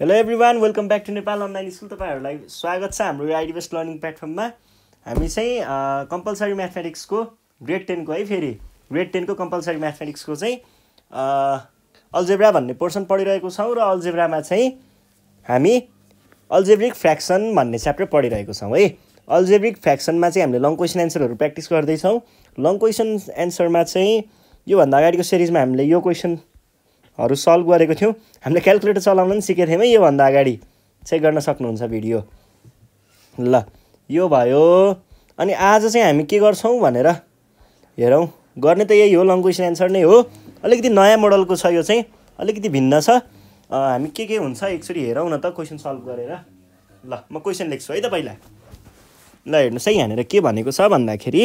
hello everyone welcome back to Nepal online school तपाईँहरूलाई स्वागत छ हाम्रो आइडी बेस्ट लर्निङ प्लेटफर्ममा हामी चाहिँ कम्पलसरी म्याथमेटिक्सको ग्रेड टेनको है फेरि ग्रेड टेनको कम्पलसरी म्याथमेटिक्सको चाहिँ अल्जेब्रा भन्ने पोर्सन पढिरहेको छौँ र अल्जेब्रामा चाहिँ हामी अल्जेब्रिक फ्रेक्सन भन्ने च्याप्टर पढिरहेको छौँ है अल्जेब्रिक फ्रेक्सनमा चाहिँ हामीले लङ क्वेसन एन्सरहरू प्र्याक्टिस गर्दैछौँ लङ क्वेसन एन्सरमा चाहिँ योभन्दा अगाडिको सिरिजमा हामीले यो क्वेसन हरू सल्भ गरेको थियौँ हामीले क्यालकुलेटर चलाउन पनि सिकेको थियौँ है योभन्दा अगाडि चेक गर्न सक्नुहुन्छ भिडियो ल यो भयो अनि आज चाहिँ हामी के गर्छौँ भनेर हेरौँ गर्ने त यही हो लङ क्वेसन एन्सर नै हो अलिकति नयाँ मोडलको छ यो चाहिँ अलिकति भिन्न छ हामी के के हुन्छ एकचोटि हेरौँ न त क्वेसन सल्भ गरेर ल म क्वेसन लेख्छु है त पहिला ल हेर्नुहोस् है यहाँनिर के भनेको छ भन्दाखेरि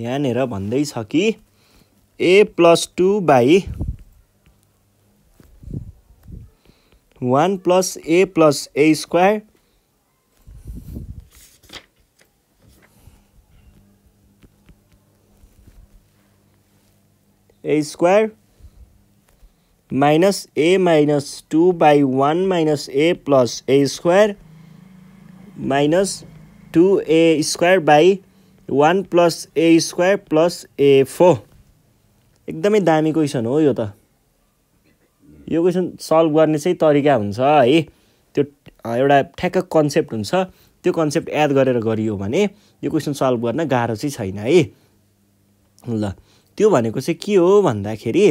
यहाँ भन्द कि a plus two by one plus a plus a square a square minus a minus two by one minus a plus a square minus two a square by one plus a square plus a four एकदमै दामी question हो यो त यो question solve गर्ने चाहिँ तरिका हुन्छ है त्यो एउटा ठ्याक्क कन्सेप्ट हुन्छ त्यो कन्सेप्ट एड गरेर गरियो भने यो क्वेसन सल्भ गर्न गाह्रो चाहिँ छैन है ल त्यो भनेको चाहिँ के हो भन्दाखेरि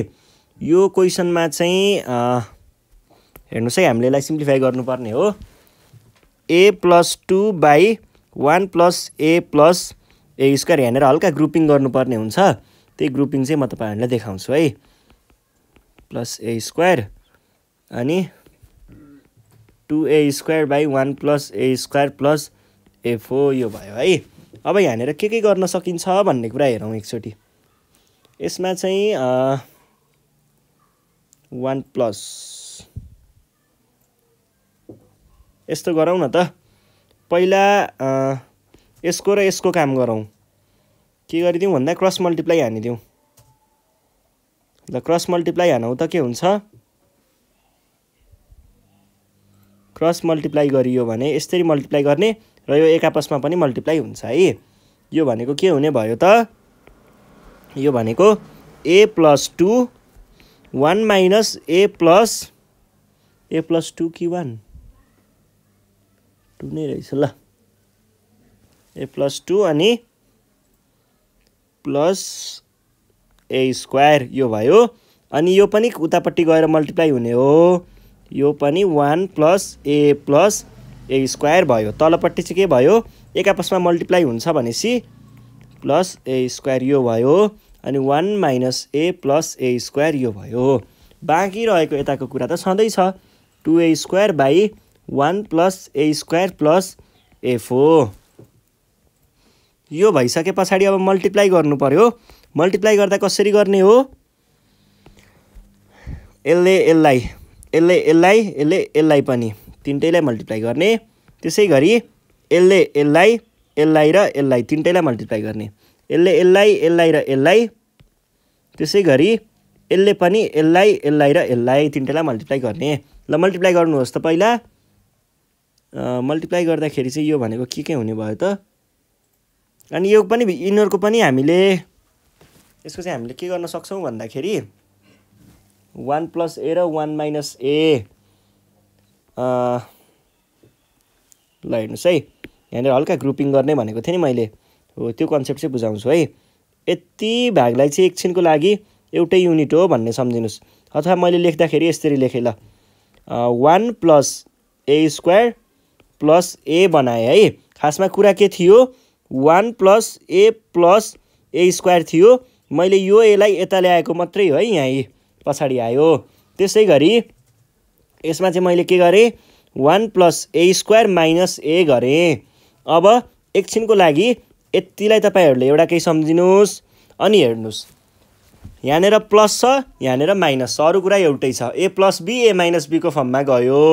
यो क्वेसनमा चाहिँ हेर्नुहोस् है हामीले यसलाई सिम्प्लिफाई गर्नुपर्ने हो a plus two by one plus a plus a square यहाँनिर हल्का ग्रुपिङ गर्नुपर्ने हुन्छ त्यही ग्रुपिङ चाहिँ म तपाईँहरूलाई देखाउँछु है प्लस ए स्क्वायर अनि two a square by one plus a square plus a four यो भयो है अब यहाँनिर के के गर्न सकिन्छ भन्ने कुरा हेरौँ एकचोटि यसमा चाहिँ वान प्लस यस्तो गरौँ न त पहिला यसको र यसको काम गरौँ के गरिदिउँ भन्दा क्रस मल्टिप्लाई हानिदिउँ ल क्रस मल्टिप्लाई हानौँ त के हुन्छ क्रस मल्टिप्लाई गरियो भने यसरी मल्टिप्लाई गर्ने र यो एक आपसमा पनि मल्टिप्लाई हुन्छ है यो भनेको के हुने भयो त यो भनेको a plus two one minus a plus a plus two कि वान टू नै रहेछ ल ए प्लस टू अनि प्लस ए स्क्वायर यो भयो अनि यो पनि उतापट्टि गएर मल्टिप्लाई हुने हो यो पनि one plus a plus a square भयो तलपट्टि चाहिँ के भयो एक आपसमा मल्टिप्लाई हुन्छ भनेपछि प्लस ए स्क्वायर यो भयो अनि one minus a plus a square यो भयो बाँकी रहेको यताको कुरा त सधैँ छ two a square by one plus a square plus a four यो भइसके पछाडि अब मल्टिप्लाई गर्नु पऱ्यो मल्टिप्लाई गर्दा कसरी गर्ने हो यसले यसलाई यसले यसलाई यसले यसलाई पनि तिनटैलाई मल्टिप्लाई गर्ने त्यसै गरी यसले यसलाई यसलाई र यसलाई तिनटैलाई मल्टिप्लाई गर्ने यसले यसलाई यसलाई र यसलाई त्यसै गरी यसले पनि यसलाई यसलाई र यसलाई तिनटैलाई मल्टिप्लाई गर्ने ल मल्टिप्लाई गर्नुहोस् त पहिला मल्टिप्लाई गर्दाखेरि चाहिँ यो भनेको के के हुने भयो त अनि यो पनि यिनीहरूको पनि हामीले यसको चाहिँ हामीले के गर्न सक्छौँ भन्दाखेरि वान प्लस ए र वान माइनस ए ल हेर्नुहोस् है यहाँनिर हल्का ग्रुपिङ गर्ने भनेको थिएँ नि मैले हो त्यो कन्सेप्ट चाहिँ बुझाउँछु है यति भागलाई चाहिँ एकछिनको लागि एउटै युनिट हो भन्ने सम्झिनुहोस् अथवा मैले लेख्दाखेरि यसरी लेखेँ ल one plus a square plus a बनाएँ है खासमा कुरा के थियो one plus a plus a square थियो मैले यो एलाई यता ल्याएको मात्रै हो है यहाँ ए पछाडि आयो त्यसै गरी यसमा चाहिँ मैले के गरेँ one plus a square minus a गरेँ अब एकछिनको लागि यतिलाई तपाईँहरूले एउटा केही सम्झिनुहोस् अनि हेर्नुहोस् यहाँनिर प्लस छ यहाँनिर माइनस छ अरू कुरा एउटै छ a plus b a minus बीको फर्ममा गयो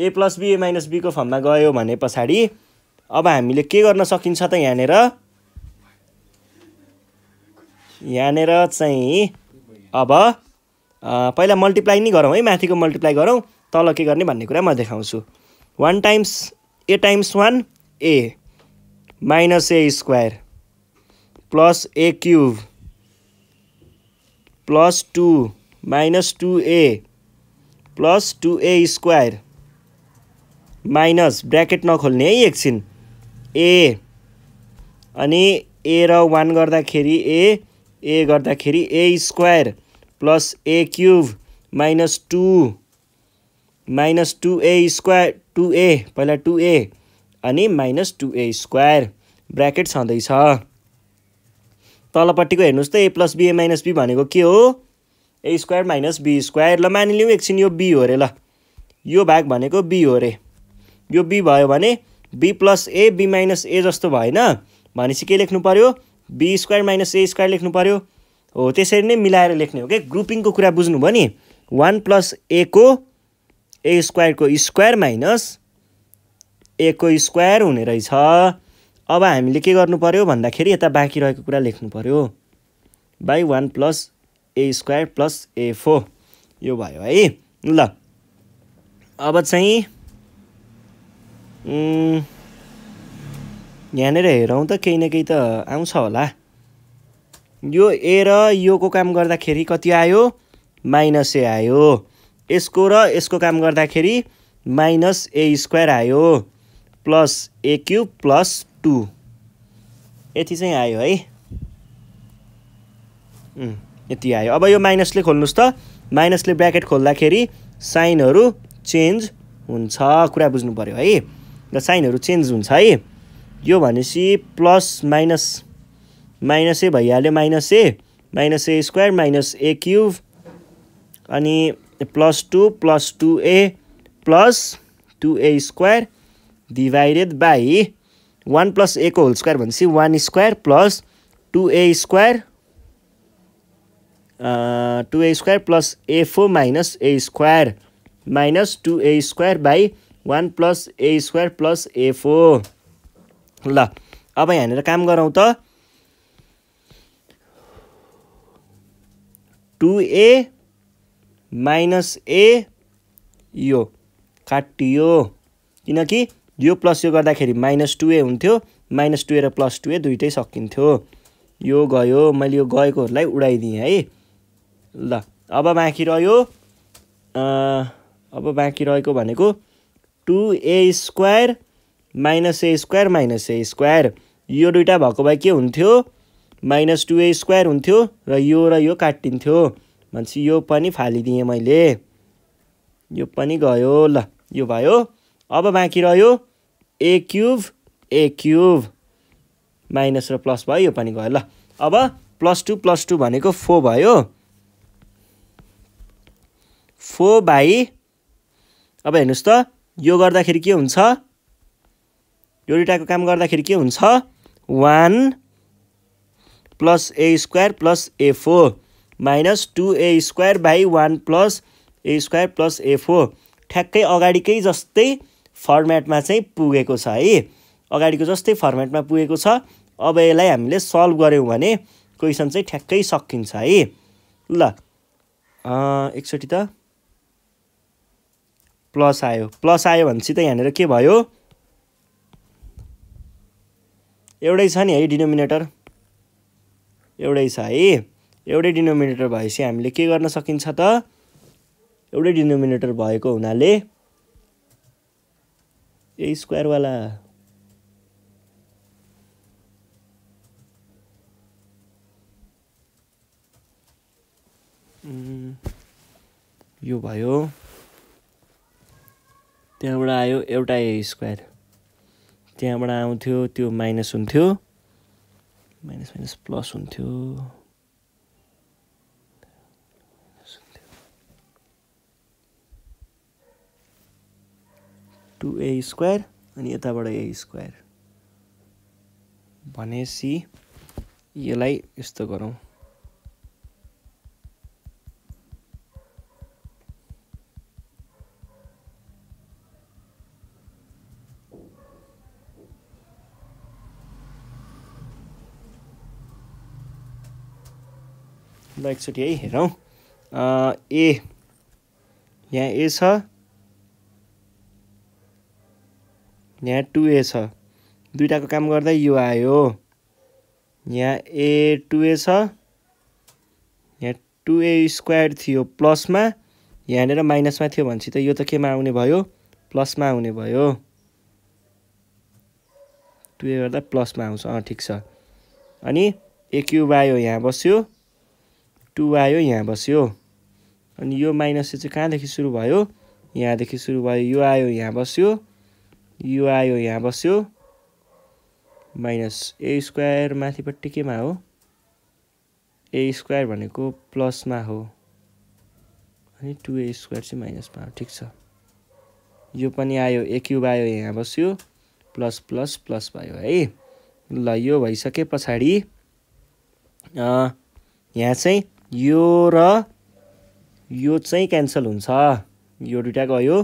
a plus b a minus बीको फर्ममा गयो भने पछाडि अब हामीले के गर्न सकिन्छ त यहाँनिर यहाँनिर चाहिँ अब पहिला मल्टिप्लाई नै गरौँ है माथिको मल्टिप्लाई गरौँ तल के गर्ने भन्ने कुरा म देखाउँछु one times a times one a minus a square plus a cube plus two minus two a plus two a square minus bracket नखोल्ने है एकछिन ए अनि ए र वान गर्दाखेरि ए ए गर्दाखेरि a square plus a cube minus two minus two a square two a पहिला two a अनि minus two a square bracket छँदैछ तलपट्टिको हेर्नुहोस् त a plus b a minus b भनेको के हो a square minus b square ल मानिलिउँ एकछिन यो बी हो अरे ल यो भाग भनेको बी हो अरे यो बी भयो भने b plus a b minus a जस्तो भएन भनेपछि के लेख्नु पऱ्यो b square minus a square लेख्नु पऱ्यो हो त्यसरी नै मिलाएर लेख्ने हो कि ग्रुपिङको कुरा बुझ्नुभयो नि वान प्लस ए को ए स्क्वायरको स्क्वायर माइनस ए को स्क्वायर हुने रहेछ अब हामीले के गर्नु पऱ्यो भन्दाखेरि यता बाँकी रहेको कुरा लेख्नु पऱ्यो by one plus a square plus a four यो भयो है ल अब चाहिँ यहाँनिर हेरौँ त केही न केही त आउँछ होला यो ए र योको काम गर्दाखेरि कति आयो माइनस ए आयो यसको र यसको काम गर्दाखेरि माइनस ए स्क्वायर आयो plus a cube plus two यति चाहिँ आयो है यति आयो अब यो माइनसले खोल्नुहोस् त माइनसले ब्राकेट खोल्दाखेरि साइनहरू चेन्ज हुन्छ कुरा बुझ्नु पऱ्यो है र साइनहरू चेन्ज हुन्छ है यो भनेपछि प्लस माइनस माइनस ए भइहाल्यो minus a minus a square minus a cube अनि plus two plus two a plus two a square divided by one plus को होल स्क्वायर भनेपछि one square plus two a square two a square plus a four minus a square minus two a square by one plus a square plus a ल अब यहाँनिर काम गरौँ त to A minus ए यो काटियो किनकि यो प्लस यो गर्दाखेरि माइनस टु ए हुन्थ्यो माइनस टु ए र प्लस टु ए दुइटै सकिन्थ्यो यो गयो मैले यो गएकोहरूलाई उडाइदिएँ है ल अब बाँकी रह्यो अब बाँकी रहेको भनेको two a square minus a square minus a square यो दुइटा भएको भए के हुन्थ्यो माइनस टु ए स्क्वायर हुन्थ्यो र यो र यो काटिन्थ्यो भनेपछि यो पनि फालिदिएँ मैले यो पनि गयो ल यो भयो अब बाँकी रह्यो a cube a cube minus र प्लस भयो यो पनि गयो ल अब प्लस टू प्लस टू भनेको फो भयो फो बाई अब हेर्नुहोस् त यो गर्दाखेरि के हुन्छ यो दुइटाको काम गर्दाखेरि के हुन्छ one plus a square plus a four minus two a square by one plus a square plus a four ठ्याक्कै अगाडिकै जस्तै फर्मेटमा चाहिँ पुगेको छ है अगाडिको जस्तै फर्मेटमा पुगेको छ अब यसलाई हामीले सल्भ गऱ्यौँ भने क्वेसन चाहिँ ठ्याक्कै सकिन्छ है ल एकचोटि त प्लस आयो प्लस आयो भनेपछि त यहाँनिर के भयो एउटै छ नि है डिनोमिनेटर एउटै छ है एउटै डिनोमिनेटर भएपछि हामीले के गर्न सकिन्छ त एउटै डिनोमिनेटर भएको हुनाले ए स्क्वायरवाला यो भयो त्यहाँबाट आयो एउटा ए स्क्वायर त्यहाँबाट आउँथ्यो त्यो माइनस हुन्थ्यो माइनस माइनस प्लस हुन्थ्यो टु ए स्क्वायर अनि यताबाट ए स्क्वायर भनेपछि यसलाई यस्तो गरौँ एकचोटि है हेरौँ ए यहाँ ए छ यहाँ टु ए छ दुइटाको काम गर्दा यो आयो यहाँ ए टु ए छ यहाँ टु ए स्क्वायर थियो प्लसमा यहाँनिर माइनसमा थियो भनेपछि त यो त केमा आउने भयो प्लसमा आउने भयो टु ए गर्दा प्लसमा आउँछ अँ ठिक छ अनि ए क्युब आयो यहाँ बस्यो टु आयो यहाँ बस्यो अनि यो माइनस चाहिँ कहाँदेखि सुरु भयो यहाँदेखि सुरु भयो यो आयो यहाँ बस्यो यो आयो यहाँ बस्यो माइनस ए स्क्वायर माथिपट्टि केमा हो ए स्क्वायर भनेको प्लसमा हो अनि टु ए स्क्वायर चाहिँ माइनसमा हो ठिक छ यो पनि आयो ए क्युब आयो यहाँ बस्यो प्लस प्लस प्लस भयो है ल यो भइसके पछाडि यहाँ चाहिँ यो र यो चाहिँ क्यान्सल हुन्छ यो दुइटा गयो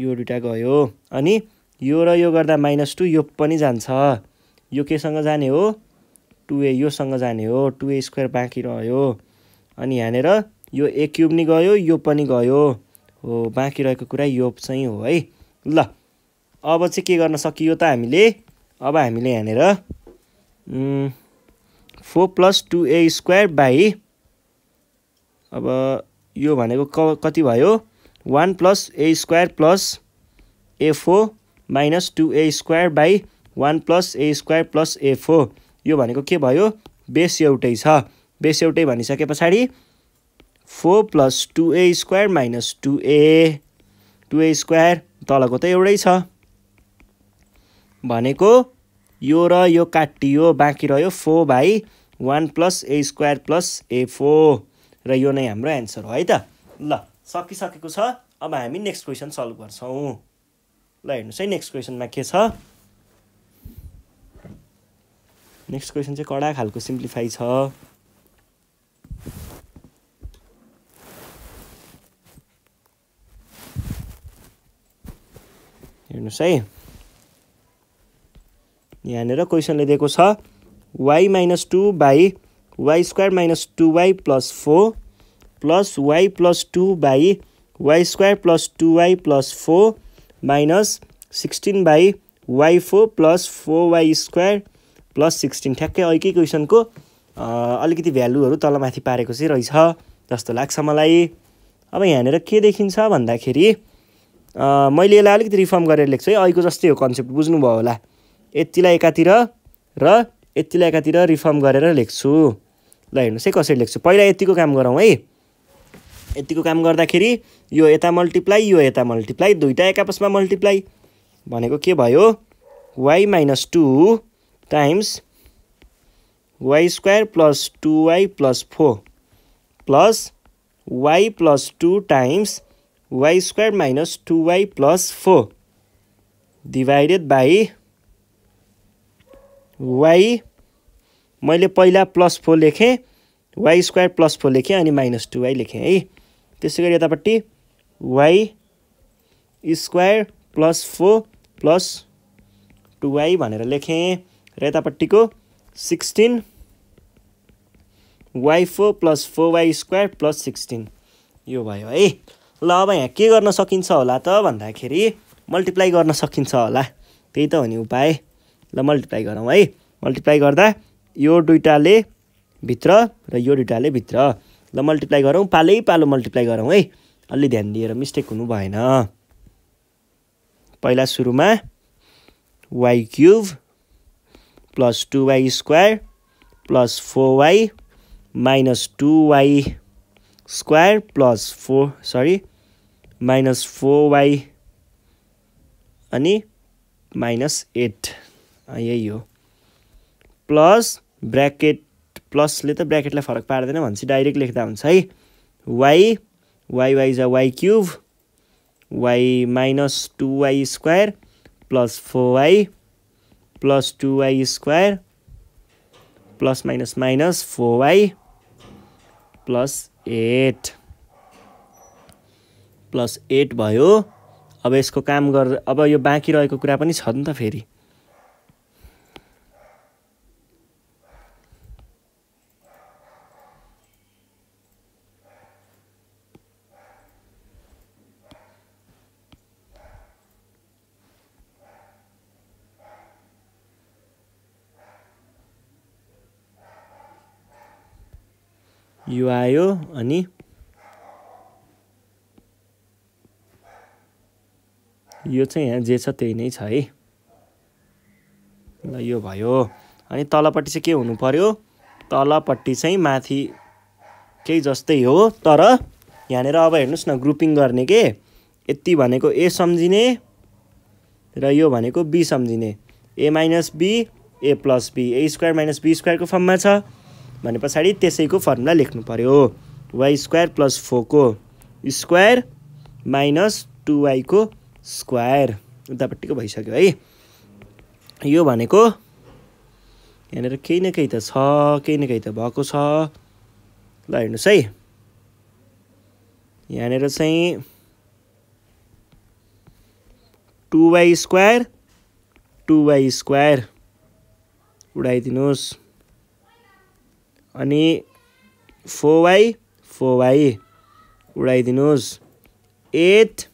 यो दुइटा गयो अनि यो र यो गर्दा माइनस टू यो पनि जान्छ यो केसँग जाने हो टु ए योसँग जाने हो टु ए स्क्वायर बाँकी रह्यो अनि यहाँनिर यो ए क्युब नि गयो यो पनि गयो हो बाँकी रहेको कुरा यो चाहिँ हो है ल अब चाहिँ के गर्न सकियो त हामीले अब हामीले यहाँनिर four plus two a square by अब यो भनेको क कति भयो one plus a square plus a four minus two a square by one plus a square plus a four यो भनेको के भयो बेस एउटै छ बेस एउटै भनिसके पछाडि four plus two a square minus two a two a square तलको त एउटै छ भनेको यो र यो काटियो बाँकी रह्यो four by one plus a square plus a four र यो नै हाम्रो एन्सर हो है त ल सकिसकेको छ अब हामी नेक्स्ट क्वेसन सल्भ गर्छौँ ल हेर्नुहोस् है नेक्स्ट क्वेसनमा के छ नेक्स्ट क्वेसन चाहिँ कडा खालको सिम्प्लिफाई छ हेर्नुहोस् है यहाँनिर क्वेसनले दिएको छ y minus two by y square minus two y plus four plus y plus two by y square plus two y plus four minus sixteen by y four plus four y square plus sixteen ठ्याक्कै अर्कै क्वेसनको अलिकति भ्यालुहरू तलमाथि पारेको चाहिँ रहेछ जस्तो लाग्छ मलाई अब यहाँनिर के देखिन्छ भन्दाखेरि मैले यसलाई अलिकति रिफर्म गरेर लेख्छु है अहिलेको जस्तै हो कन्सेप्ट बुझ्नुभयो होला यतिलाई एकातिर र यतिलाई एकातिर रिफर्म गरेर लेख्छु ल हेर्नुहोस् है कसरी लेख्छु पहिला यतिको काम गरौँ है यतिको काम गर्दाखेरि यो यता मल्टिप्लाई यो यता मल्टिप्लाई दुइटा एक आपसमा मल्टिप्लाई भनेको के भयो y minus two times y square plus two y plus four plus y plus two times y square minus two y plus four divided by y मैले पहिला प्लस फोर लेखेँ वाइ स्क्वायर प्लस फोर लेखेँ अनि minus two y लेखेँ है त्यसै गरी यतापट्टि y square plus four plus two y भनेर लेखेँ र यतापट्टिको sixteen y four plus four y square plus sixteen यो भयो है ल अब यहाँ के गर्न सकिन्छ होला त भन्दाखेरि मल्टिप्लाई गर्न सकिन्छ होला त्यही त हो नि उपाय ल मल्टिप्लाई गरौँ है मल्टिप्लाई गर्दा यो दुइटाले भित्र र यो दुइटाले भित्र ल मल्टिप्लाई गरौँ पालै पालो मल्टिप्लाई गरौँ है अलि ध्यान दिएर मिस्टेक हुनु भएन पहिला सुरुमा y cube plus two y square plus four y minus two y square plus four sorry minus four y अनि माइनस एट यही हो प्लस ब्राकेट प्लसले त ब्राकेटलाई फरक पार्दैन भनेपछि डाइरेक्ट लेख्दा हुन्छ है y y y is a y cube y minus two y square plus four y plus two y square plus minus minus four y plus eight plus eight भयो अब यसको काम गर्दा अब यो बाँकी रहेको कुरा पनि छ नि त फेरि यो आयो अनि यो चाहिँ यहाँ जे छ त्यही नै छ है ल यो भयो अनि तलपट्टि चाहिँ के हुनु पर्यो तलपट्टि चाहिँ माथि केही जस्तै हो तर यहाँनिर अब हेर्नुहोस् न ग्रुपिङ गर्ने के यति भनेको ए सम्झिने र यो भनेको बी सम्झिने a minus b a plus b a square minus b स्क्वायरको फर्ममा छ भने पछाडि त्यसैको फर्मुला लेख्नु पऱ्यो वाइ स्क्वायर प्लस फोरको स्क्वायर माइनस टु वाइको स्क्वायर उतापट्टिको भइसक्यो है यो भनेको यहाँनिर केही न केही त छ केही न केही त भएको छ ल हेर्नुहोस् है यहाँनिर चाहिँ two y square two y square उडाइदिनुहोस् अनि फोर वाइ फोर वाइ उडाइदिनुहोस् एट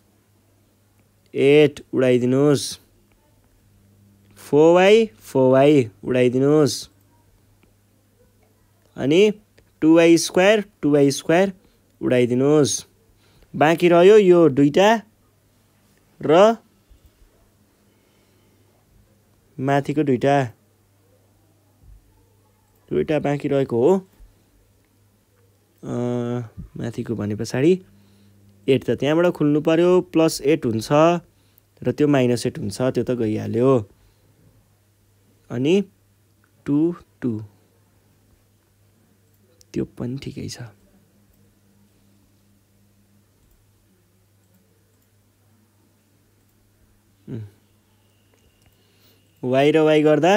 एट उडाइदिनुहोस् फोर वाइ फोर वाइ उडाइदिनुहोस् अनि two y square two y square उडाइदिनुहोस् बाँकी रह्यो यो दुईवटा र माथिको दुईवटा दुईवटा बाँकी रहेको हो माथिको भने पछाडि एट त त्यहाँबाट खुल्नु पऱ्यो प्लस एट हुन्छ र त्यो माइनस एट हुन्छ त्यो त गइहाल्यो अनि टु टु त्यो पनि ठिकै छ वाइ र वाइ गर्दा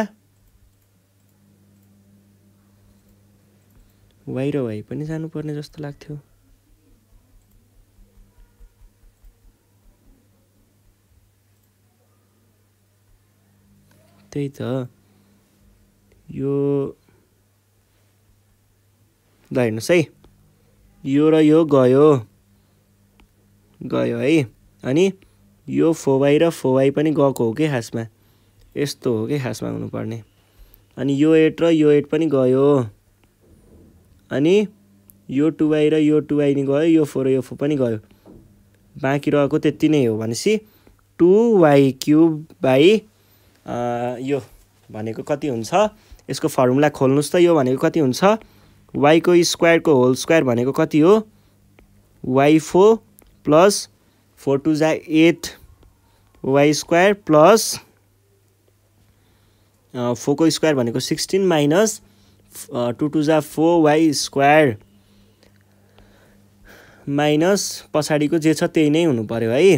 बाहिर भए पनि जानुपर्ने जस्तो लाग्थ्यो त्यही त यो ल हेर्नुहोस् है यो र यो गयो गयो है अनि यो फोवाई र फोवाई पनि गएको हो कि खासमा यस्तो हो कि खासमा हुनुपर्ने अनि यो एट र यो एट पनि गयो अनि यो टु वाई र यो टु वाई नि गयो यो फोर यो फोर पनि गयो बाँकी रहेको त्यति नै हो भनेपछि टु वाई क्युब बाई यो भनेको कति हुन्छ यसको फर्मुला खोल्नुहोस् त यो भनेको कति हुन्छ वाईको स्क्वायरको होल स्क्वायर भनेको कति हो y four plus four two जा एट वाई स्क्वायर प्लस फोरको स्क्वायर भनेको सिक्सटिन माइनस टु टु जा फोर वाइ स्क्वायर माइनस पछाडिको जे छ त्यही नै हुनु पऱ्यो है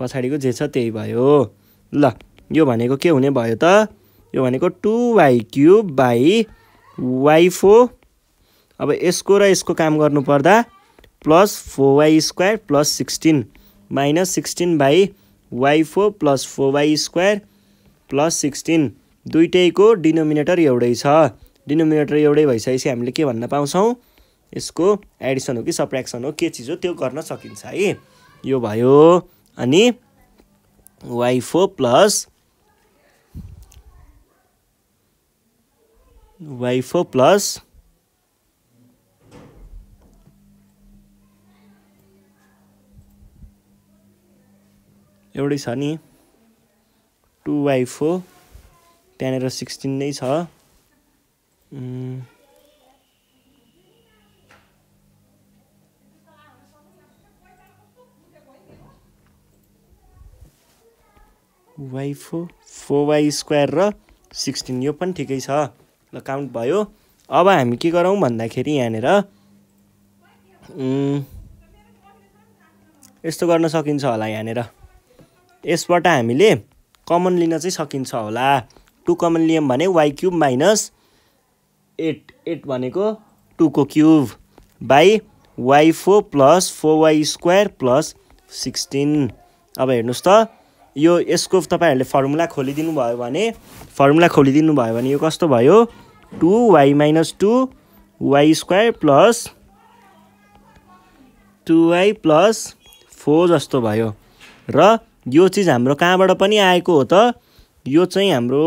पछाडिको जे छ त्यही भयो ल यो भनेको के हुने भयो त यो भनेको two y cube by y four अब यसको र यसको काम गर्नुपर्दा plus four y square plus sixteen minus sixteen by y four plus four y square plus sixteen दुइटैको डिनोमिनेटर एउटै छ डिनोमिनेटर एउटै भइसकेपछि हामीले के भन्न पाउँछौँ यसको एडिसन हो कि सप्रेक्सन हो के चिज हो त्यो गर्न सकिन्छ है यो भयो अनि y four plus y four plus एउटै छ नि टु वाइ फोर त्यहाँनिर सिक्सटिन नै छ y four four y square र सिक्सटिन यो पनि ठिकै छ ल काउन्ट भयो अब हामी के गरौँ भन्दाखेरि यहाँनिर यस्तो गर्न सकिन्छ होला यहाँनिर यसबाट हामीले कमन लिन चाहिँ सकिन्छ होला टु कमन लियौँ भने y cube minus eight eight भनेको टुको cube by y four plus four y square plus sixteen अब हेर्नुहोस् त यो यसको तपाईँहरूले फर्मुला खोलिदिनु भयो भने फर्मुला खोलिदिनु भयो भने यो कस्तो भयो two y minus two y square plus two y plus four जस्तो भयो र यो चिज हाम्रो कहाँबाट पनि आएको हो त यो चाहिँ हाम्रो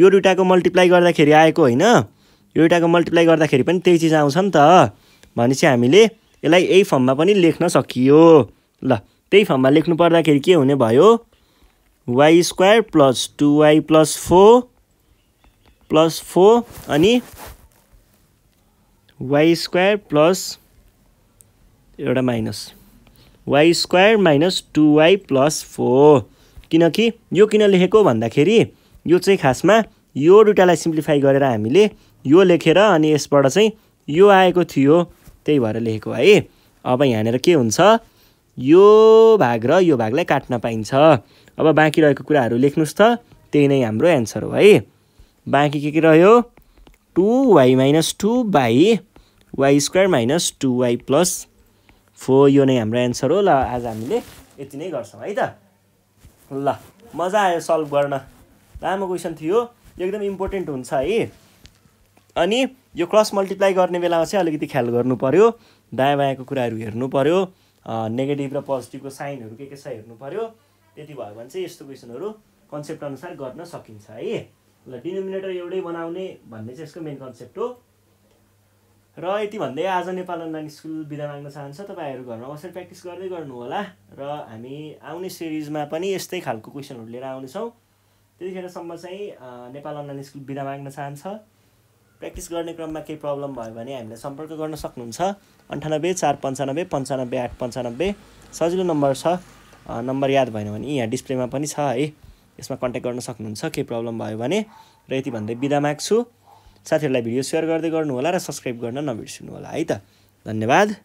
यो दुइटाको मल्टिप्लाई गर्दाखेरि आएको होइन यो दुइटाको मल्टिप्लाई गर्दाखेरि पनि त्यही चिज आउँछ नि त भनेपछि हामीले यसलाई यही फर्ममा पनि लेख्न सकियो ल त्यही फर्ममा लेख्नु पर्दाखेरि के हुने भयो y square plus two y plus four plus four अनि वाइ स्क्वायर प्लस एउटा minus y square minus two y plus four किनकि यो किन लेखेको भन्दाखेरि यो चाहिँ खासमा यो दुइटालाई सिम्प्लिफाई गरेर हामीले यो लेखेर अनि यसबाट चाहिँ यो आएको थियो त्यही भएर लेखेको है अब यहाँनिर के हुन्छ यो भाग र यो भागलाई काट्न पाइन्छ अब बाँकी रहेको कुराहरू लेख्नुहोस् त त्यही नै हाम्रो एन्सर हो है बाँकी के के रह्यो two y minus two by y square minus two y plus four यो नै हाम्रो एन्सर हो ल आज हामीले यति नै गर्छौँ है त ल मजा आयो सल्भ गर्न लामो क्वेसन थियो एकदम इम्पोर्टेन्ट हुन्छ है अनि यो क्रस मल्टिप्लाई गर्ने बेलामा चाहिँ अलिकति ख्याल गर्नु पऱ्यो दायाँ बायाँको कुराहरू हेर्नु पऱ्यो नेगेटिभ र पोजिटिभको साइनहरू के के छ हेर्नु पऱ्यो त्यति भयो भने चाहिँ यस्तो क्वेसनहरू कन्सेप्ट अनुसार गर्न सकिन्छ है ल डिनोमिनेटर एउटै बनाउने भन्ने चाहिँ यसको मेन कन्सेप्ट हो र यति भन्दै आज नेपाल अनलाइन स्कुल बिदा माग्न चाहन्छ तपाईँहरू घरमा बसेर प्र्याक्टिस गर्दै गर्नुहोला र हामी आउने सिरिजमा पनि यस्तै खालको क्वेसनहरू लिएर आउनेछौँ त्यतिखेरसम्म चाहिँ नेपाल अनलाइन स्कुल बिदा माग्न चाहन्छ प्र्याक्टिस गर्ने क्रममा केही प्रब्लम भयो भने हामीलाई सम्पर्क गर्न सक्नुहुन्छ अन्ठानब्बे चार पन्चानब्बे पन्चानब्बे आठ पन्चानब्बे सजिलो नम्बर छ नम्बर याद भएन भने यहाँ डिस्प्लेमा पनि छ है यसमा कन्ट्याक्ट गर्न सक्नुहुन्छ केही प्रब्लम भयो भने र यति भन्दै बिदा माग्छु साथीहरूलाई भिडियो सेयर गर्दै गर्नुहोला र सब्सक्राइब गर्न नबिर्सिनु होला है त धन्यवाद